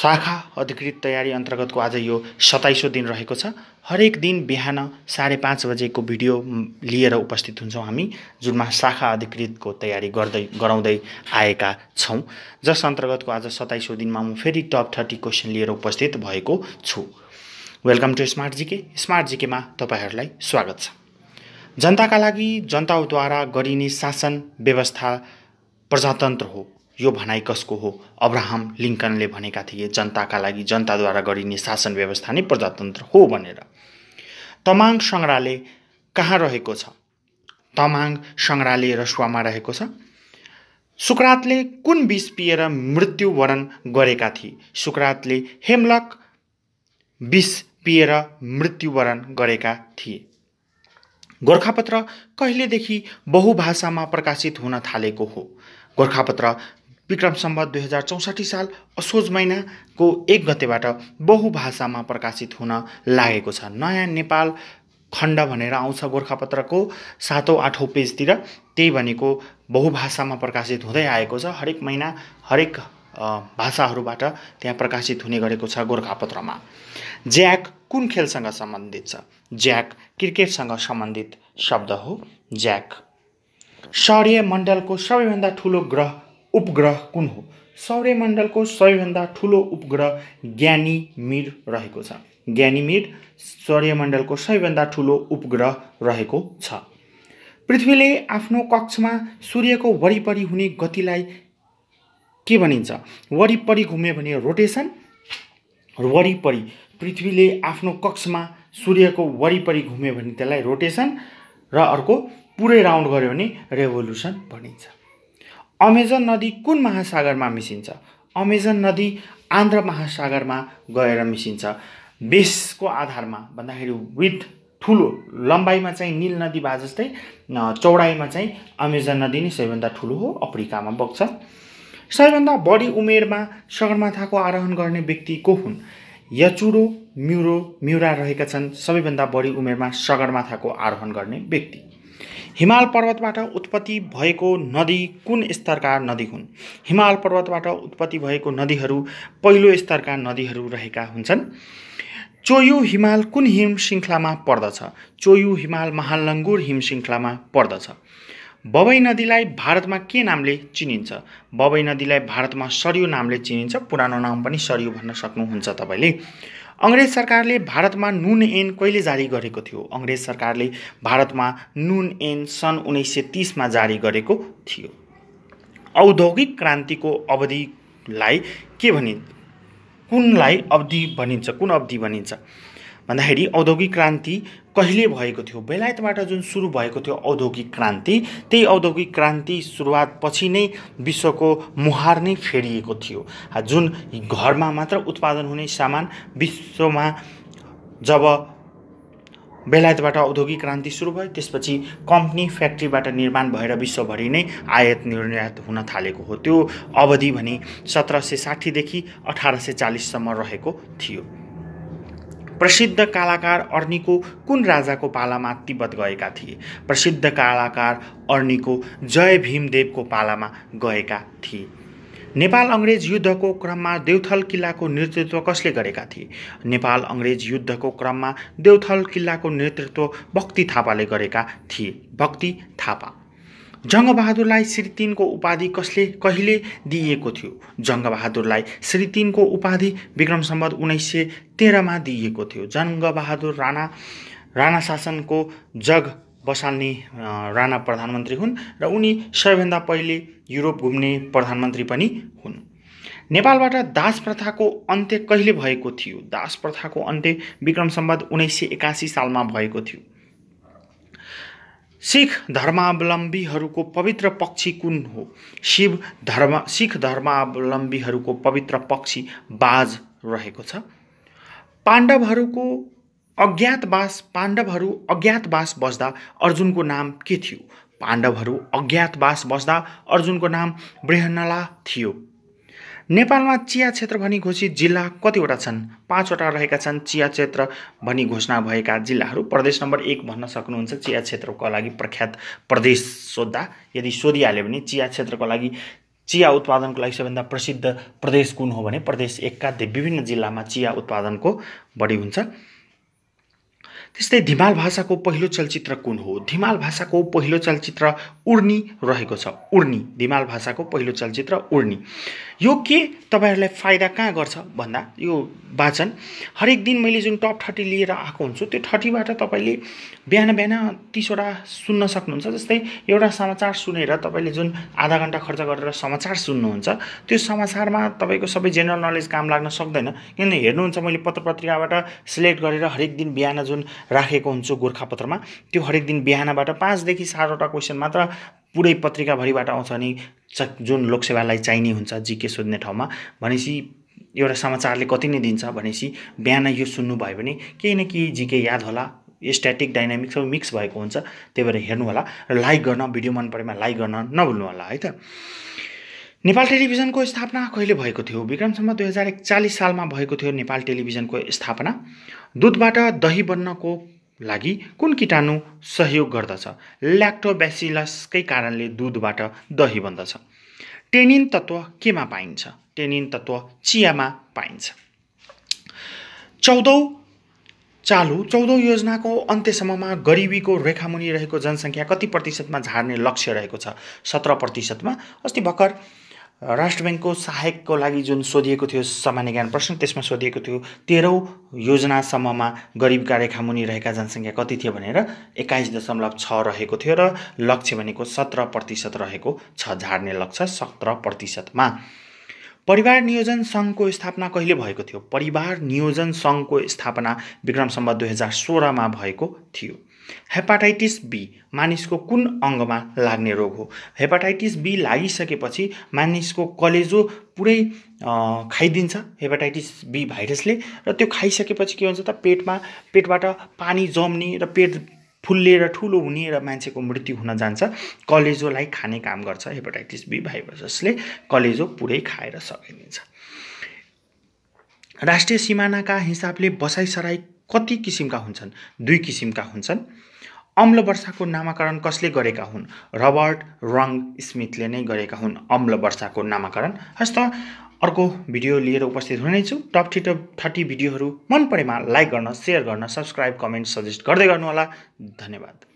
शाखा अधिकृत तयारी अन्तर्गतको आज यो सताइसौँ दिन रहेको छ हरेक दिन बिहान साढे पाँच बजेको भिडियो लिएर उपस्थित हुन्छौँ हामी जुनमा शाखा अधिकृतको तयारी गर्दै गराउँदै आएका छौँ जस अन्तर्गतको आज सताइसौँ दिनमा म फेरि टप थर्टी क्वेसन लिएर उपस्थित भएको छु वेलकम टु स्मार्ट जिके स्मार्ट जिकेमा तपाईँहरूलाई स्वागत छ जनताका लागि जनताद्वारा गरिने शासन व्यवस्था प्रजातन्त्र हो यो भनाइ कसको हो अब्राहम लिङ्कनले भनेका थिए जनताका लागि जनताद्वारा गरिने शासन व्यवस्था नै प्रजातन्त्र हो भनेर तमाङ सङ्ग्रहालय कहाँ रहेको छ तमाङ सङ्ग्रहालय रसुवामा रहेको छ सुकरातले कुन विष पिएर मृत्युवरण गरेका थिए सुकरातले हेमलक विष पिएर मृत्युवरण गरेका थिए गोर्खापत्र कहिलेदेखि बहुभाषामा प्रकाशित हुन थालेको हो गोर्खापत्र विक्रम सम्बत दुई हजार चौसठी साल असोज महिनाको एक गतेबाट बहुभाषामा प्रकाशित हुन लागेको छ नयाँ नेपाल खण्ड भनेर आउँछ गोर्खापत्रको सातौँ आठौँ पेजतिर त्यही भनेको बहुभाषामा प्रकाशित हुँदै आएको छ हरेक महिना हरेक भाषाहरूबाट त्यहाँ प्रकाशित हुने गरेको छ गोर्खापत्रमा ज्याक कुन खेलसँग सम्बन्धित छ ज्याक क्रिकेटसँग सम्बन्धित शब्द हो ज्याक सौर्य मण्डलको सबैभन्दा ठुलो ग्रह उपग्रह कुन हो सौर्यमण्डलको सबैभन्दा ठुलो उपग्रह ज्ञानी मिर रहेको छ ज्ञानी मिर सौर्यमण्डलको सबैभन्दा ठुलो उपग्रह रहेको छ पृथ्वीले आफ्नो कक्षमा सूर्यको वरिपरि हुने गतिलाई के भनिन्छ वरिपरि घुम्यो भने रोटेसन वरिपरि पृथ्वीले आफ्नो कक्षमा सूर्यको वरिपरि घुम्यो भने त्यसलाई रोटेसन र अर्को पुरै राउन्ड गऱ्यो भने रेभोल्युसन भनिन्छ अमेजन नदी कुन महासागरमा मिसिन्छ अमेजन नदी आन्ध्र महासागरमा गएर मिसिन्छ बेसको आधारमा भन्दाखेरि विथ ठुलो लम्बाइमा चाहिँ निल नदी भए जस्तै चौडाइमा चाहिँ अमेजन नदी नै सबैभन्दा ठुलो हो अफ्रिकामा बग्छ सबैभन्दा बढी उमेरमा सगरमाथाको आरोहण गर्ने व्यक्ति को हुन् यचुरो म्युरो म्युरा रहेका छन् सबैभन्दा बढी उमेरमा सगरमाथाको आरोहण गर्ने व्यक्ति हिमाल पर्वतबाट उत्पत्ति भएको नदी कुन स्तरका नदी हुन् हिमाल पर्वतबाट उत्पत्ति भएको नदीहरू पहिलो स्तरका नदीहरू रहेका हुन्छन् चोयु हिमाल कुन हिम श्रृङ्खलामा पर्दछ चोयु हिमाल महालङ्गुर हिम श्रृङ्खलामा पर्दछ बबई नदीलाई भारतमा के नामले चिनिन्छ बबई नदीलाई भारतमा सरयु नामले चिनिन्छ पुरानो नाम पनि सरयु भन्न सक्नुहुन्छ तपाईँले अङ्ग्रेज सरकारले भारतमा नुन ऐन कहिले जारी गरेको थियो अङ्ग्रेज सरकारले भारतमा नुन ऐन सन् उन्नाइस सय तिसमा जारी गरेको थियो औद्योगिक क्रान्तिको अवधिलाई के भनि कुनलाई अवधि भनिन्छ कुन अवधि भनिन्छ भन्दाखेरि औद्योगिक क्रान्ति कहिले भएको थियो बेलायतबाट जुन सुरु भएको थियो औद्योगिक क्रान्ति त्यही औद्योगिक क्रान्ति सुरुवातपछि नै विश्वको मुहार नै फेरिएको थियो जुन घरमा मात्र उत्पादन हुने सामान विश्वमा जब बेलायतबाट औद्योगिक क्रान्ति सुरु भयो त्यसपछि कम्पनी फ्याक्ट्रीबाट निर्माण भएर विश्वभरि नै आयात निर्यात हुन थालेको हो त्यो अवधि भने सत्र सय साठीदेखि अठार सय चालिससम्म रहेको थियो प्रसिद्ध कलाकार अर्नीको कुन राजाको पालामा तिब्बत गएका थिए प्रसिद्ध कलाकार अर्नीको जय भीमदेवको पालामा गएका थिए नेपाल अङ्ग्रेज युद्धको क्रममा देउथल किल्लाको नेतृत्व कसले गरेका थिए नेपाल अङ्ग्रेज युद्धको क्रममा देउथल किल्लाको नेतृत्व भक्ति थापाले गरेका थिए भक्ति थापा जङ्गबहादुरलाई श्री तिनको उपाधि कसले कहिले दिइएको थियो जङ्गबहादुरलाई श्री तिनको उपाधि विक्रम सम्बत उन्नाइस सय तेह्रमा दिइएको थियो जङ्गबहादुर राणा राणा शासनको जग बसाल्ने राणा प्रधानमन्त्री हुन् र उनी सबैभन्दा पहिले युरोप घुम्ने प्रधानमन्त्री पनि हुन् नेपालबाट दास प्रथाको अन्त्य कहिले भएको थियो दास प्रथाको अन्त्य विक्रम सम्बत उन्नाइस सय एकासी सालमा भएको थियो सिख धर्मावलम्बीहरूको पवित्र पक्षी कुन हो शिव धर्म सिख धर्मावलम्बीहरूको पवित्र पक्षी बाज रहेको छ पाण्डवहरूको अज्ञातवास पाण्डवहरू अज्ञातवास बस्दा अर्जुनको नाम के थियो पाण्डवहरू अज्ञातवास बस्दा अर्जुनको नाम बृहनला थियो नेपालमा चिया क्षेत्र भनी घोषित जिल्ला कतिवटा छन् पाँचवटा रहेका छन् चिया क्षेत्र भनी घोषणा भएका जिल्लाहरू प्रदेश नम्बर एक भन्न सक्नुहुन्छ चिया क्षेत्रको लागि प्रख्यात प्रदेश सोद्धा यदि सोधिहाल्यो भने चिया क्षेत्रको लागि चिया उत्पादनको लागि सबैभन्दा प्रसिद्ध प्रदेश कुन हो भने प्रदेश एकका विभिन्न जिल्लामा चिया उत्पादनको बढी हुन्छ त्यस्तै धिमाल भाषाको पहिलो चलचित्र कुन हो धिमाल भाषाको पहिलो चलचित्र उर्नी रहेको छ उर्नी धिमाल भाषाको पहिलो चलचित्र उर्नी यो के तपाईँहरूलाई फाइदा कहाँ गर्छ भन्दा यो वाचन हरेक दिन मैले जुन टप थर्टी लिएर आएको हुन्छु त्यो थर्टीबाट तपाईँले बिहान बिहान तिसवटा सुन्न सक्नुहुन्छ जस्तै एउटा समाचार सुनेर तपाईँले जुन आधा घन्टा खर्च गरेर समाचार सुन्नुहुन्छ त्यो समाचारमा तपाईँको सबै जेनरल नलेज काम लाग्न सक्दैन किनभने हेर्नुहुन्छ मैले पत्र पत्रिकाबाट सिलेक्ट गरेर हरेक दिन बिहान जुन राखेको हुन्छु गोर्खापत्रमा त्यो हरेक दिन बिहानबाट पाँचदेखि सातवटा क्वेसन मात्र पुरै पत्रिकाभरिबाट आउँछ नि जुन लोकसेवालाई चाहिने हुन्छ जिके सोध्ने ठाउँमा भनेपछि एउटा समाचारले कति नै दिन्छ भनेपछि बिहान यो सुन्नुभयो भने केही न केही जिके याद होला स्ट्याटिक डाइनामिक्स सबै मिक्स भएको हुन्छ त्यही भएर हेर्नु होला र लाइक गर्न भिडियो मन परेमा लाइक गर्न नभुल्नु होला है त नेपाल टेलिभिजनको स्थापना कहिले भएको थियो विक्रमसम्म दुई हजार एकचालिस सालमा भएको थियो नेपाल टेलिभिजनको स्थापना दुधबाट दही बन्नको लागि कुन किटाणु सहयोग गर्दछ ल्याक्टोब्यासिलसकै कारणले दुधबाट दही बन्दछ टेनिन तत्त्व केमा पाइन्छ टेनिन तत्त्व चियामा पाइन्छ चौधौँ चालु चौधौँ योजनाको अन्त्यसम्ममा गरिबीको रेखामुनि रहेको जनसङ्ख्या कति प्रतिशतमा झार्ने लक्ष्य रहेको छ सत्र प्रतिशतमा अस्ति भर्खर राष्ट्र ब्याङ्कको सहायकको लागि जुन सोधिएको थियो सामान्य ज्ञान प्रश्न त्यसमा सोधिएको थियो तेह्रौँ योजनासम्ममा गरिबका मुनि रहेका जनसङ्ख्या कति थियो भनेर एक्काइस दशमलव छ रहेको थियो र लक्ष्य भनेको सत्र प्रतिशत रहेको छ झार्ने लक्ष्य सत्र प्रतिशतमा परिवार नियोजन सङ्घको स्थापना कहिले भएको थियो परिवार नियोजन सङ्घको स्थापना विक्रम सम्बत दुई हजार सोह्रमा भएको थियो हेपाटाइटिस बी मानिसको कुन अङ्गमा लाग्ने रोग हो हेपाटाइटिस बी लागिसकेपछि मानिसको कलेजो पुरै खाइदिन्छ हेपाटाइटिस बी भाइरसले र त्यो खाइसकेपछि के हुन्छ त पेटमा पेटबाट पानी जम्ने र पेट फुल्लेर ठुलो हुने र मान्छेको मृत्यु हुन जान्छ कलेजोलाई खाने काम गर्छ हेपाटाइटिस बी भाइरसले कलेजो पुरै खाएर सघाइदिन्छ राष्ट्रिय सिमानाका हिसाबले बसाइसराई कति किसिमका हुन्छन् दुई किसिमका हुन्छन् अम्ल वर्षाको नामाकरण कसले गरेका हुन् रबर्ट रङ स्मिथले नै गरेका हुन् अम्ल वर्षाको नामाकरण हस् त अर्को भिडियो लिएर उपस्थित हुनेछु टप थ्री टप थर्टी भिडियोहरू मन परेमा लाइक गर्न सेयर गर्न सब्सक्राइब कमेन्ट सजेस्ट गर्दै गर्नुहोला धन्यवाद